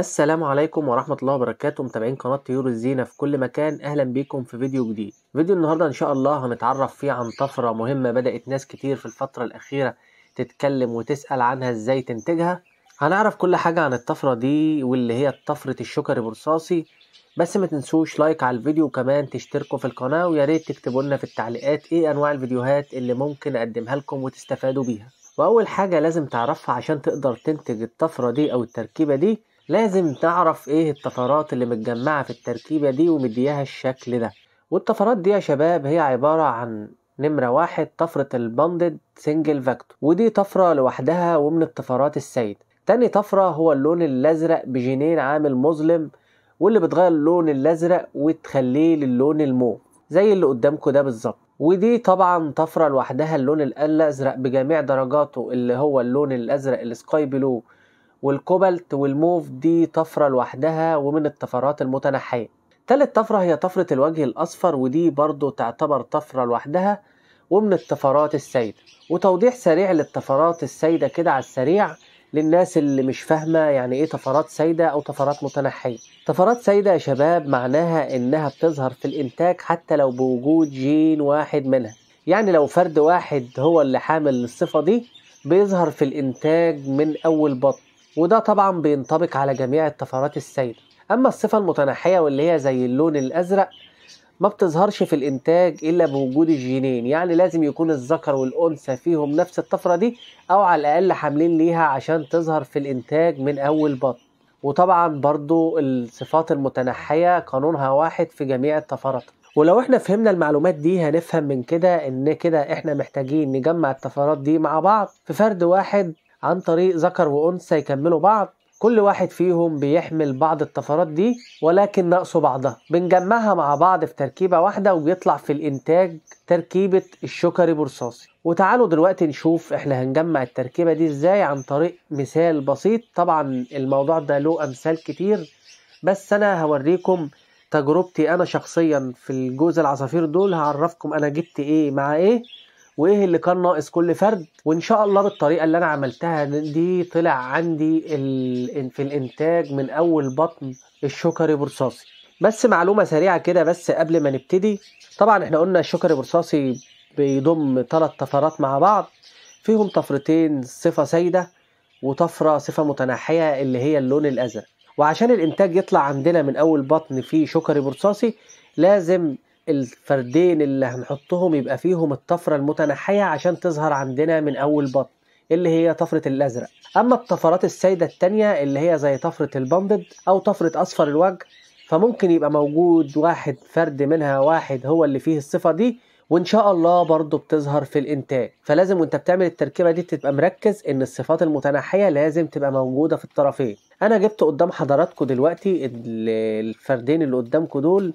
السلام عليكم ورحمة الله وبركاته متابعين قناة طيور الزينة في كل مكان أهلا بيكم في فيديو جديد فيديو النهاردة إن شاء الله هنتعرف فيه عن طفرة مهمة بدأت ناس كتير في الفترة الأخيرة تتكلم وتسأل عنها إزاي تنتجها هنعرف كل حاجة عن الطفرة دي واللي هي طفرة الشكر برصاصي بس ما تنسوش لايك على الفيديو وكمان تشتركوا في القناة ويا ريت تكتبوا لنا في التعليقات إيه أنواع الفيديوهات اللي ممكن أقدمها لكم وتستفادوا بيها وأول حاجة لازم تعرفها عشان تقدر تنتج الطفرة دي أو التركيبة دي لازم تعرف ايه الطفرات اللي متجمعة في التركيبة دي ومدياها الشكل ده والطفرات دي يا شباب هي عبارة عن نمرة واحد طفرة البندد سنجل فاكتور ودي طفرة لوحدها ومن الطفرات السيد تاني طفرة هو اللون الأزرق بجنين عامل مظلم واللي بتغير اللون الأزرق وتخليه للون المو زي اللي قدامكم ده بالظبط ودي طبعا طفرة لوحدها اللون الأزرق بجميع درجاته اللي هو اللون الأزرق السكاي بلو والكوبالت والموف دي طفرة لوحدها ومن الطفرات المتنحية تالت طفرة هي طفرة الوجه الأصفر ودي برضو تعتبر طفرة لوحدها ومن الطفرات السائدة وتوضيح سريع للطفرات السائدة كده على السريع للناس اللي مش فاهمة يعني ايه طفرات سايدة او طفرات متنحية طفرات سايدة يا شباب معناها انها بتظهر في الانتاج حتى لو بوجود جين واحد منها يعني لو فرد واحد هو اللي حامل الصفة دي بيظهر في الانتاج من اول بطن وده طبعا بينطبق على جميع الطفرات السيدة أما الصفة المتناحية واللي هي زي اللون الأزرق ما بتظهرش في الإنتاج إلا بوجود الجينين يعني لازم يكون الذكر والأنثى فيهم نفس الطفرة دي أو على الأقل حاملين ليها عشان تظهر في الإنتاج من أول بطن وطبعا برضو الصفات المتنحية قانونها واحد في جميع الطفرات ولو احنا فهمنا المعلومات دي هنفهم من كده ان كده احنا محتاجين نجمع الطفرات دي مع بعض في فرد واحد عن طريق ذكر وأنثى يكملوا بعض كل واحد فيهم بيحمل بعض الطفرات دي ولكن ناقصه بعضها بنجمعها مع بعض في تركيبة واحدة وبيطلع في الإنتاج تركيبة الشكري برصاصي وتعالوا دلوقتي نشوف احنا هنجمع التركيبة دي ازاي عن طريق مثال بسيط طبعا الموضوع ده له أمثال كتير بس أنا هوريكم تجربتي أنا شخصيا في الجوز العصافير دول هعرفكم أنا جبت إيه مع إيه وايه اللي كان ناقص كل فرد وان شاء الله بالطريقه اللي انا عملتها دي طلع عندي ال... في الانتاج من اول بطن الشكري برصاصي بس معلومه سريعه كده بس قبل ما نبتدي طبعا احنا قلنا الشكري برصاصي بيضم ثلاث طفرات مع بعض فيهم طفرتين صفه سيده وطفره صفه متناحيه اللي هي اللون الازرق وعشان الانتاج يطلع عندنا من اول بطن فيه شكري برصاصي لازم الفردين اللي هنحطهم يبقى فيهم الطفرة المتنحية عشان تظهر عندنا من أول بطن اللي هي طفرة الأزرق أما الطفرات السائدة التانية اللي هي زي طفرة البامبد أو طفرة أصفر الوجه فممكن يبقى موجود واحد فرد منها واحد هو اللي فيه الصفة دي وان شاء الله برضه بتظهر في الانتاج فلازم وانت بتعمل التركيبه دي تبقى مركز ان الصفات المتنحيه لازم تبقى موجوده في الطرفين انا جبت قدام حضراتكم دلوقتي الفردين اللي قدامكم دول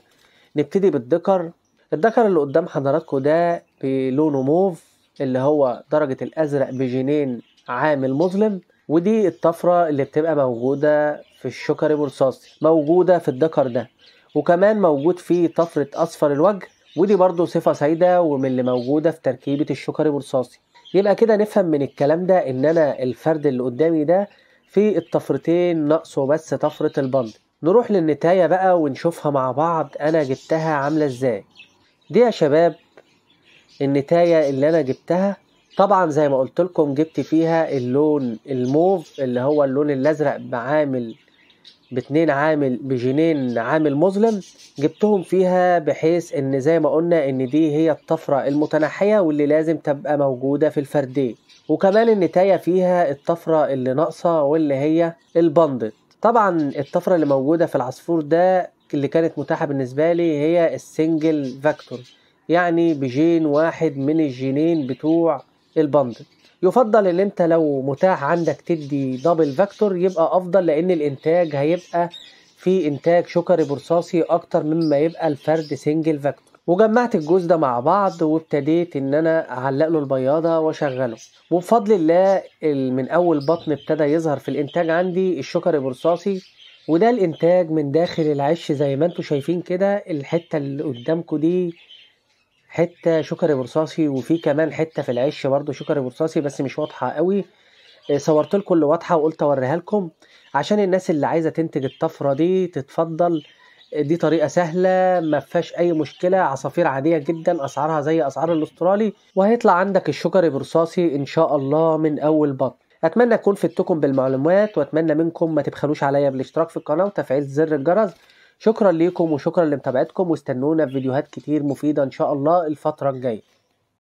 نبتدي بالدكر الدكر اللي قدام حضراتكم ده بلونه موف اللي هو درجة الأزرق بجنين عامل مظلم ودي الطفرة اللي بتبقى موجودة في الشكر الرصاصي موجودة في الدكر ده وكمان موجود فيه طفرة أصفر الوجه ودي برضو صفة سائدة ومن اللي موجودة في تركيبة الشكر الرصاصي يبقى كده نفهم من الكلام ده إن أنا الفرد اللي قدامي ده في الطفرتين ناقصه بس طفرة البند نروح للنتاية بقى ونشوفها مع بعض أنا جبتها عاملة إزاي دي يا شباب النتاية اللي أنا جبتها طبعا زي ما قلت لكم جبت فيها اللون الموف اللي هو اللون الازرق بعامل باتنين عامل بجنين عامل مظلم جبتهم فيها بحيث ان زي ما قلنا ان دي هي الطفرة المتنحية واللي لازم تبقى موجودة في الفردية وكمان النتاية فيها الطفرة اللي ناقصة واللي هي البندل طبعا الطفره اللي موجوده في العصفور ده اللي كانت متاحه بالنسبه لي هي السنجل فاكتور يعني بجين واحد من الجينين بتوع البندل يفضل ان انت لو متاح عندك تدي دبل فاكتور يبقى افضل لان الانتاج هيبقى في انتاج شكري برصاصي اكتر مما يبقى الفرد سنجل فاكتور وجمعت الجوز ده مع بعض وابتديت ان انا اعلق له البياضه واشغله وبفضل الله من اول بطن ابتدى يظهر في الانتاج عندي الشكر برصاصي وده الانتاج من داخل العش زي ما انتم شايفين كده الحته اللي قدامكم دي حته شكر برصاصي وفي كمان حته في العش برده شكر برصاصي بس مش واضحه قوي آه، صورت لكم اللي واضحه وقلت اوريها لكم عشان الناس اللي عايزه تنتج الطفره دي تتفضل دي طريقه سهله ما فيهاش اي مشكله عصافير عاديه جدا اسعارها زي اسعار الاسترالي وهيطلع عندك الشجر برصاصي ان شاء الله من اول بطن اتمنى اكون فدتكم بالمعلومات واتمنى منكم ما تبخلوش عليا بالاشتراك في القناه وتفعيل زر الجرس شكرا ليكم وشكرا لمتابعتكم واستنونا في فيديوهات كتير مفيده ان شاء الله الفتره الجايه